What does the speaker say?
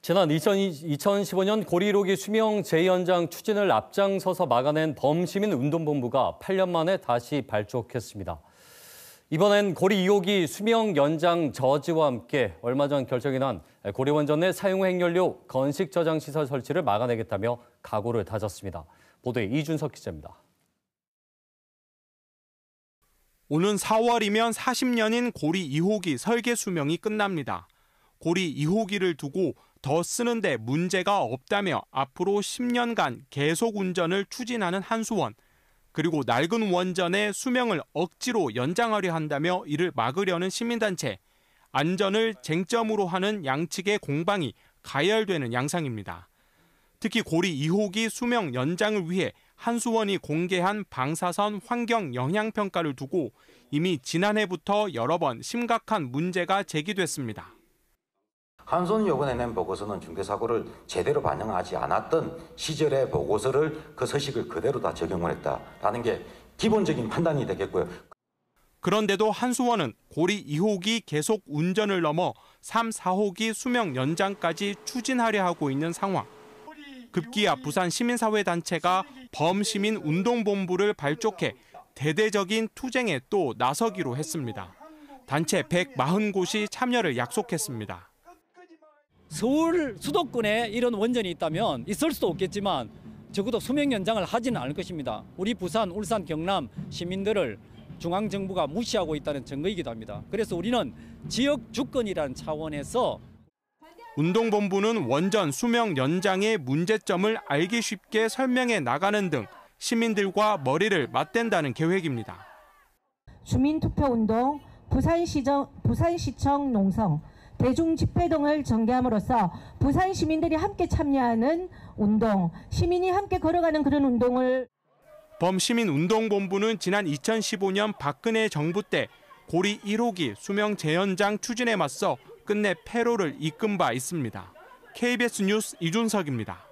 지난 2020, 2015년 고리로기 수명 재연장 추진을 앞장서서 막아낸 범시민 운동본부가 8년 만에 다시 발족했습니다. 이번엔 고리 2호기 수명 연장 저지와 함께 얼마 전 결정이 난 고리 원전의 사용 핵연료 건식 저장 시설 설치를 막아내겠다며 각오를 다졌습니다. 보도에 이준석 기자입니다. 오는 4월이면 40년인 고리 2호기 설계 수명이 끝납니다. 고리 2호기를 두고 더 쓰는데 문제가 없다며 앞으로 10년간 계속 운전을 추진하는 한수원 그리고 낡은 원전의 수명을 억지로 연장하려 한다며 이를 막으려는 시민단체 안전을 쟁점으로 하는 양측의 공방이 가열되는 양상입니다. 특히 고리 2호기 수명 연장을 위해 한수원이 공개한 방사선 환경 영향 평가를 두고 이미 지난해부터 여러 번 심각한 문제가 제기됐습니다. 한손 요근에 낸 보고서는 중대사고를 제대로 반영하지 않았던 시절의 보고서를 그 서식을 그대로 다 적용을 했다라는 게 기본적인 판단이 되겠고요. 그런데도 한수원은 고리 2호기 계속 운전을 넘어 3, 4호기 수명 연장까지 추진하려 하고 있는 상황. 급기야 부산 시민사회 단체가 범시민 운동본부를 발족해 대대적인 투쟁에 또 나서기로 했습니다. 단체 140곳이 참여를 약속했습니다. 서울 수도권에 이런 원전이 있다면 있을 수도 없겠지만 적어도 수명 연장을 하지는 않을 것입니다. 우리 부산, 울산, 경남 시민들을 중앙정부가 무시하고 있다는 증거이기도 합니다. 그래서 우리는 지역 주권이라는 차원에서 운동본부는 원전 수명 연장의 문제점을 알기 쉽게 설명해 나가는 등 시민들과 머리를 맞댄다는 계획입니다. 주민투표 운동, 부산시정, 부산시청 농성, 대중 집회 등을 전개함으로써 부산 시민들이 함께 참여하는 운동, 시민이 함께 걸어가는 그런 운동을 범시민운동본부는 지난 2015년 박근혜 정부 때 고리 1호기 수명 재현장 추진에 맞서 끝내 폐로를 이끈 바 있습니다. KBS 뉴스 이준석입니다.